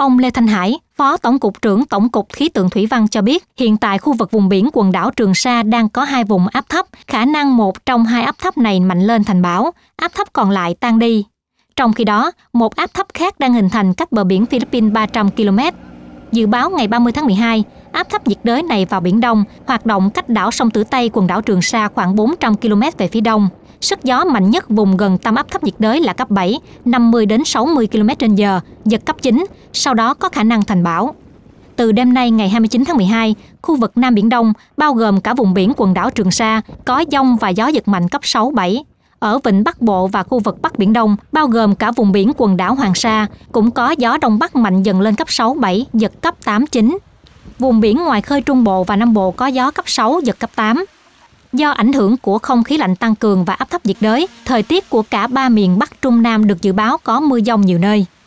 Ông Lê Thanh Hải, Phó Tổng cục trưởng Tổng cục Khí tượng Thủy văn cho biết, hiện tại khu vực vùng biển quần đảo Trường Sa đang có hai vùng áp thấp, khả năng một trong hai áp thấp này mạnh lên thành bão, áp thấp còn lại tan đi. Trong khi đó, một áp thấp khác đang hình thành cách bờ biển Philippines 300 km. Dự báo ngày 30 tháng 12, áp thấp nhiệt đới này vào Biển Đông, hoạt động cách đảo sông Tử Tây quần đảo Trường Sa khoảng 400 km về phía đông. Sức gió mạnh nhất vùng gần tâm áp thấp nhiệt đới là cấp 7, 50 đến 60 km/h, giật cấp 9, sau đó có khả năng thành bão. Từ đêm nay ngày 29 tháng 12, khu vực Nam Biển Đông, bao gồm cả vùng biển quần đảo Trường Sa, có dông và gió giật mạnh cấp 6, 7. Ở vịnh Bắc Bộ và khu vực Bắc Biển Đông, bao gồm cả vùng biển quần đảo Hoàng Sa, cũng có gió Đông Bắc mạnh dần lên cấp 6, 7, giật cấp 8, 9. Vùng biển ngoài khơi Trung Bộ và Nam Bộ có gió cấp 6, giật cấp 8. Do ảnh hưởng của không khí lạnh tăng cường và áp thấp nhiệt đới, thời tiết của cả ba miền Bắc Trung Nam được dự báo có mưa dông nhiều nơi.